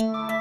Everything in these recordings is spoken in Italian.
you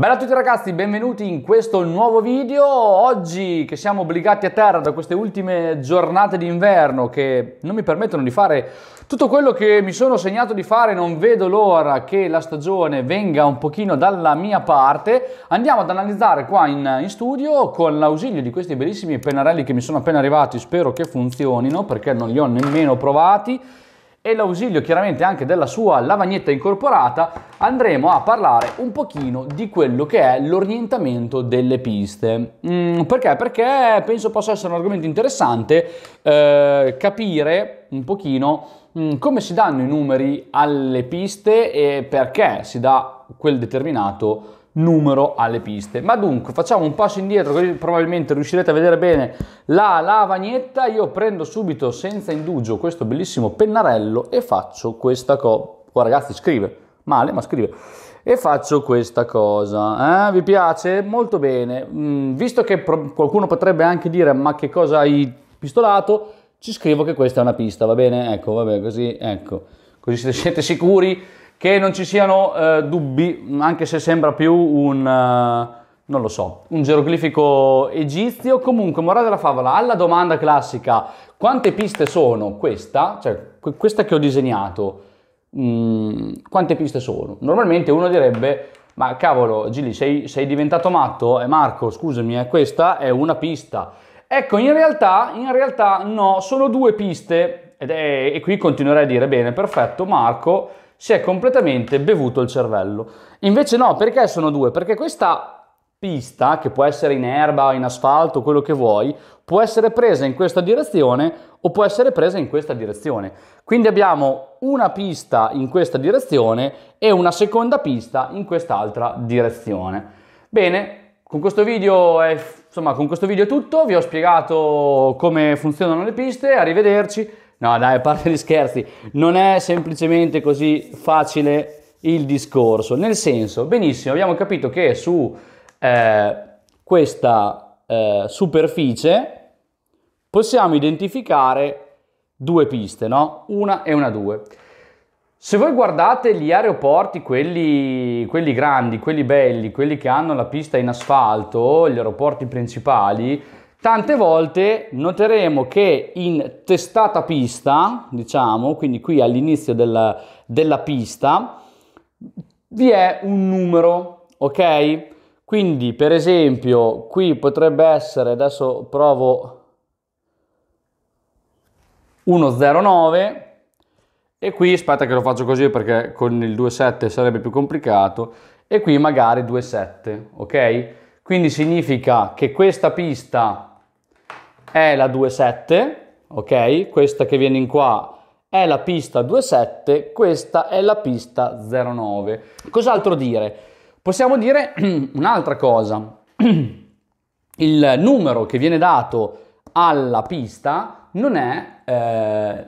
Bella a tutti ragazzi, benvenuti in questo nuovo video. Oggi che siamo obbligati a terra da queste ultime giornate d'inverno che non mi permettono di fare tutto quello che mi sono segnato di fare, non vedo l'ora che la stagione venga un pochino dalla mia parte, andiamo ad analizzare qua in, in studio con l'ausilio di questi bellissimi pennarelli che mi sono appena arrivati, spero che funzionino perché non li ho nemmeno provati e l'ausilio chiaramente anche della sua lavagnetta incorporata, andremo a parlare un pochino di quello che è l'orientamento delle piste. Mm, perché? Perché penso possa essere un argomento interessante eh, capire un pochino mm, come si danno i numeri alle piste e perché si dà quel determinato numero alle piste. Ma dunque facciamo un passo indietro così probabilmente riuscirete a vedere bene la lavagnetta. Io prendo subito senza indugio questo bellissimo pennarello e faccio questa cosa. Oh, ragazzi scrive, male ma scrive. E faccio questa cosa. Eh? Vi piace? Molto bene. Mm, visto che pro- qualcuno potrebbe anche dire ma che cosa hai pistolato, ci scrivo che questa è una pista, va bene? Ecco, bene, così, ecco. Così siete sicuri che non ci siano eh, dubbi, anche se sembra più un... Eh, non lo so, un geroglifico egizio. Comunque, morale della favola, alla domanda classica, quante piste sono questa, cioè questa che ho disegnato, mh, mm, quante piste sono? Normalmente uno direbbe, ma cavolo Gilli, sei, sei diventato matto? E eh, Marco, scusami, eh, questa è una pista. Ecco, in realtà, in realtà no, sono due piste, Ed è, e qui continuerei a dire, bene, perfetto Marco, si è completamente bevuto il cervello. Invece no, perché sono due? Perché questa pista, che può essere in erba, in asfalto, quello che vuoi, può essere presa in questa direzione o può essere presa in questa direzione. Quindi abbiamo una pista in questa direzione e una seconda pista in quest'altra direzione. Bene, con questo video è, insomma, con questo video è tutto, vi ho spiegato come funzionano le piste, arrivederci No, dai, a parte gli scherzi, non è semplicemente così facile il discorso. Nel senso, benissimo, abbiamo capito che su eh, questa eh, superficie possiamo identificare due piste, no? Una e una due. Se voi guardate gli aeroporti, quelli, quelli grandi, quelli belli, quelli che hanno la pista in asfalto, gli aeroporti principali, Tante volte noteremo che in testata pista, diciamo, quindi qui all'inizio della, della pista, vi è un numero, ok? Quindi, per esempio, qui potrebbe essere, adesso provo 109 e qui aspetta che lo faccio così perché con il 2,7 sarebbe più complicato e qui magari 2,7 ok quindi significa che questa pista è la 2.7, ok? Questa che viene in qua è la pista 2.7, questa è la pista 09. Cos'altro dire? Possiamo dire un'altra cosa. Il numero che viene dato alla pista non è eh,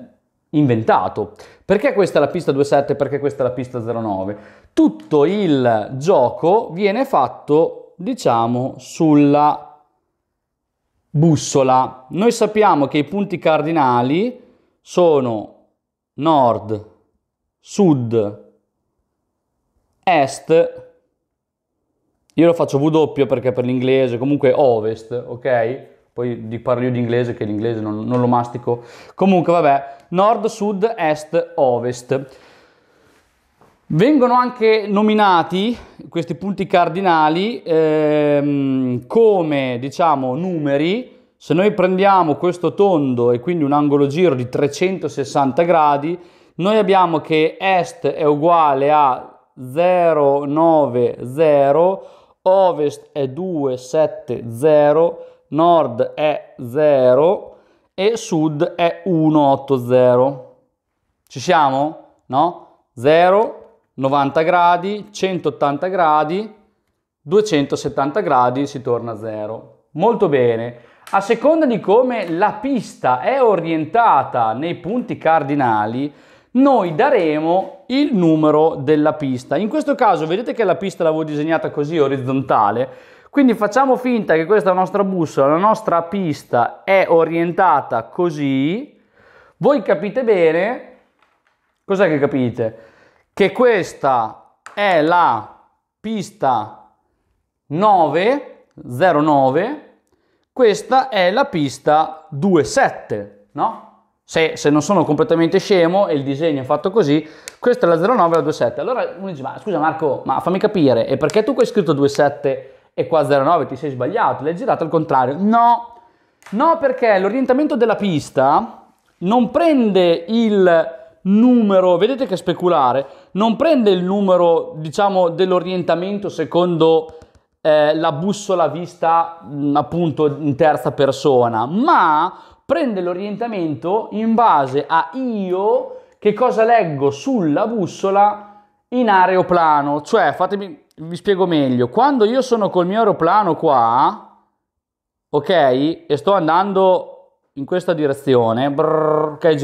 inventato. Perché questa è la pista 2.7? Perché questa è la pista 09? Tutto il gioco viene fatto, diciamo, sulla bussola. Noi sappiamo che i punti cardinali sono nord, sud, est, io lo faccio W perché per l'inglese, comunque ovest, ok? Poi parlo io di inglese che l'inglese non, non lo mastico. Comunque vabbè, nord, sud, est, ovest. Vengono anche nominati questi punti cardinali ehm, come diciamo numeri. Se noi prendiamo questo tondo e quindi un angolo giro di 360 gradi, noi abbiamo che est è uguale a 090, ovest è 270, nord è 0 e sud è 180. Ci siamo? No? 0 90 gradi, 180 gradi, 270 gradi si torna a zero. Molto bene. A seconda di come la pista è orientata nei punti cardinali, noi daremo il numero della pista. In questo caso vedete che la pista l'avevo disegnata così orizzontale, quindi facciamo finta che questa nostra bussola, la nostra pista è orientata così. Voi capite bene? Cos'è che capite? che questa è la pista 9, 09, questa è la pista 27, no? Se, se, non sono completamente scemo e il disegno è fatto così, questa è la 09 e la 27. Allora uno dice, ma scusa Marco, ma fammi capire, e perché tu qui hai scritto 27 e qua 09? Ti sei sbagliato, l'hai girato al contrario. No, no perché l'orientamento della pista non prende il numero, vedete che è speculare, non prende il numero, diciamo, dell'orientamento secondo eh, la bussola vista appunto in terza persona, ma prende l'orientamento in base a io che cosa leggo sulla bussola in aeroplano. Cioè, fatemi, vi spiego meglio, quando io sono col mio aeroplano qua, ok, e sto andando in questa direzione, brrr, okay,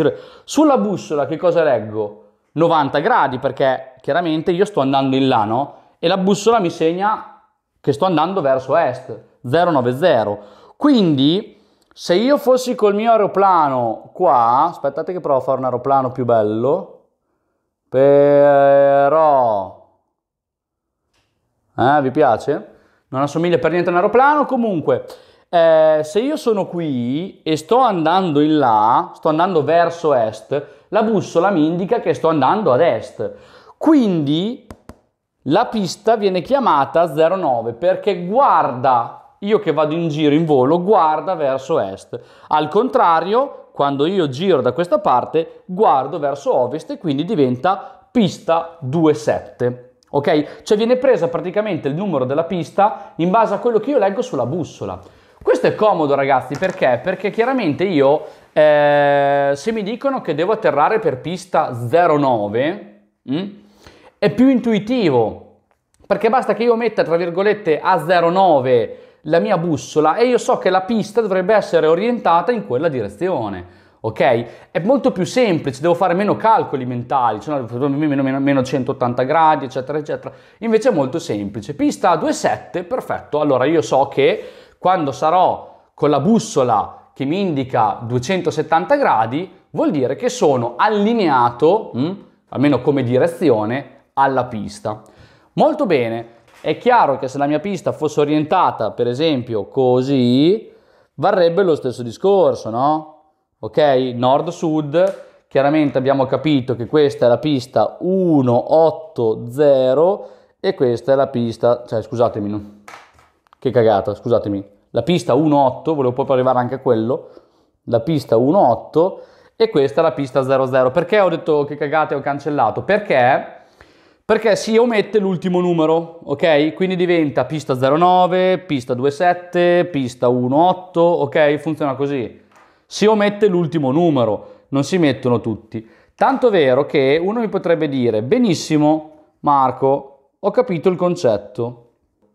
sulla bussola che cosa leggo? 90 gradi perché chiaramente io sto andando in là, no? E la bussola mi segna che sto andando verso est, 090. Quindi se io fossi col mio aeroplano qua, aspettate che provo a fare un aeroplano più bello, però... Eh, vi piace? Non assomiglia per niente a un aeroplano, comunque... Eh, se io sono qui e sto andando in là, sto andando verso est, la bussola mi indica che sto andando ad est. Quindi la pista viene chiamata 09 perché guarda, io che vado in giro in volo, guarda verso est. Al contrario, quando io giro da questa parte, guardo verso ovest e quindi diventa pista 27. Ok? Cioè viene presa praticamente il numero della pista in base a quello che io leggo sulla bussola. Questo è comodo ragazzi perché? Perché chiaramente io eh, se mi dicono che devo atterrare per pista 09 mh, mm, è più intuitivo perché basta che io metta tra virgolette a 09 la mia bussola e io so che la pista dovrebbe essere orientata in quella direzione. Ok? È molto più semplice, devo fare meno calcoli mentali, cioè meno, meno, meno 180 gradi, eccetera, eccetera. Invece è molto semplice. Pista 2,7, perfetto. Allora io so che quando sarò con la bussola che mi indica 270 gradi, vuol dire che sono allineato, mh, hm, almeno come direzione, alla pista. Molto bene, è chiaro che se la mia pista fosse orientata, per esempio, così, varrebbe lo stesso discorso, no? Ok? Nord-sud, chiaramente abbiamo capito che questa è la pista 180 e questa è la pista, cioè scusatemi, che cagata, scusatemi. La pista 1.8, volevo proprio arrivare anche a quello. La pista 1.8 e questa è la pista 00. Perché ho detto che cagate ho cancellato? Perché perché si omette l'ultimo numero, ok? Quindi diventa pista 09, pista 27, pista 18, ok? Funziona così. Si omette l'ultimo numero, non si mettono tutti. Tanto vero che uno mi potrebbe dire, benissimo Marco, ho capito il concetto,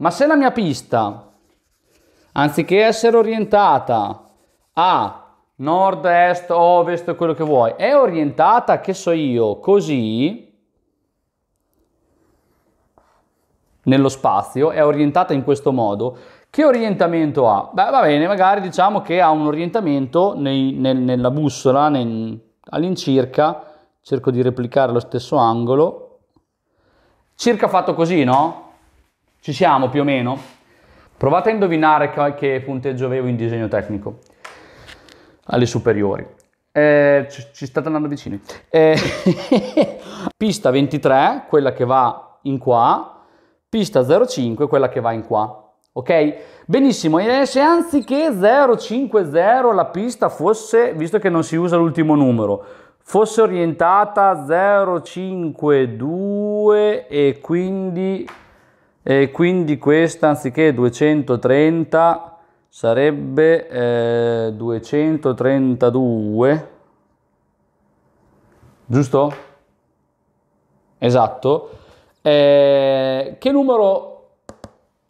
ma se la mia pista, anziché essere orientata a nord, est, ovest, quello che vuoi, è orientata, che so io, così, nello spazio, è orientata in questo modo, che orientamento ha? Beh, va bene, magari diciamo che ha un orientamento nei, nel, nella bussola nel, all'incirca, cerco di replicare lo stesso angolo, circa fatto così, no? Ci siamo più o meno? Provate a indovinare che punteggio avevo in disegno tecnico alle superiori. Eh, ci, ci, state andando vicini. Eh, pista 23, quella che va in qua, pista 05, quella che va in qua. Ok? Benissimo, e se anziché 050 la pista fosse, visto che non si usa l'ultimo numero, fosse orientata 052 e quindi e quindi questa anziché 230 sarebbe eh, 232 giusto? esatto eh, che numero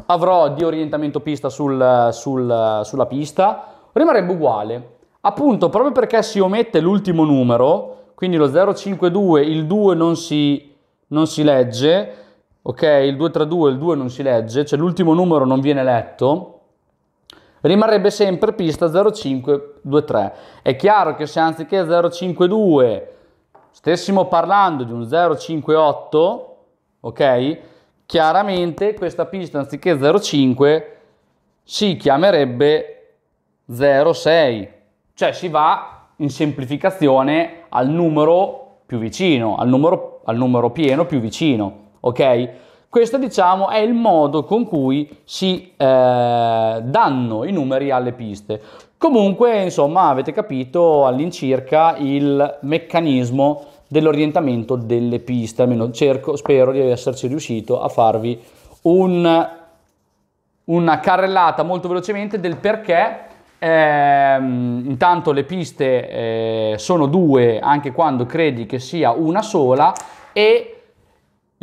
avrò di orientamento pista sul, sul, sulla pista? rimarrebbe uguale appunto proprio perché si omette l'ultimo numero quindi lo 052 il 2 non si, non si legge ok? Il 2 tra 2, il 2 non si legge, cioè l'ultimo numero non viene letto, rimarrebbe sempre pista 0523. È chiaro che se anziché 052 stessimo parlando di un 058, ok? Chiaramente questa pista anziché 05 si chiamerebbe 06, cioè si va in semplificazione al numero più vicino, al numero, al numero pieno più vicino ok? Questo diciamo è il modo con cui si eh, danno i numeri alle piste. Comunque, insomma, avete capito all'incirca il meccanismo dell'orientamento delle piste, almeno cerco, spero di esserci riuscito a farvi un, una carrellata molto velocemente del perché eh, intanto le piste eh, sono due anche quando credi che sia una sola e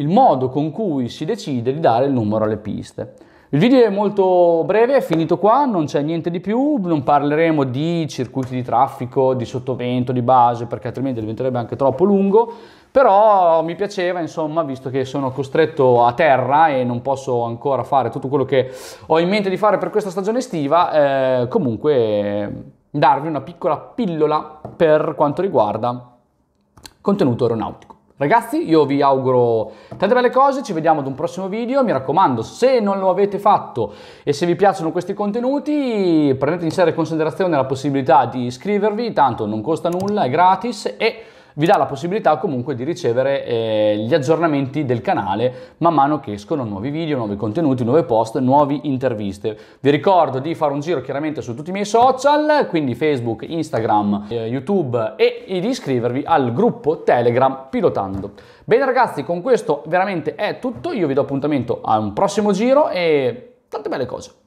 il modo con cui si decide di dare il numero alle piste. Il video è molto breve, è finito qua, non c'è niente di più, non parleremo di circuiti di traffico, di sottovento, di base, perché altrimenti diventerebbe anche troppo lungo, però mi piaceva, insomma, visto che sono costretto a terra e non posso ancora fare tutto quello che ho in mente di fare per questa stagione estiva, eh, comunque darvi una piccola pillola per quanto riguarda contenuto aeronautico. Ragazzi, io vi auguro tante belle cose, ci vediamo ad un prossimo video. Mi raccomando, se non lo avete fatto e se vi piacciono questi contenuti, prendete in seria considerazione la possibilità di iscrivervi, tanto non costa nulla, è gratis e vi dà la possibilità comunque di ricevere eh, gli aggiornamenti del canale man mano che escono nuovi video, nuovi contenuti, nuove post, nuove interviste. Vi ricordo di fare un giro chiaramente su tutti i miei social, quindi Facebook, Instagram, eh, YouTube e di iscrivervi al gruppo Telegram Pilotando. Bene ragazzi, con questo veramente è tutto, io vi do appuntamento a un prossimo giro e tante belle cose.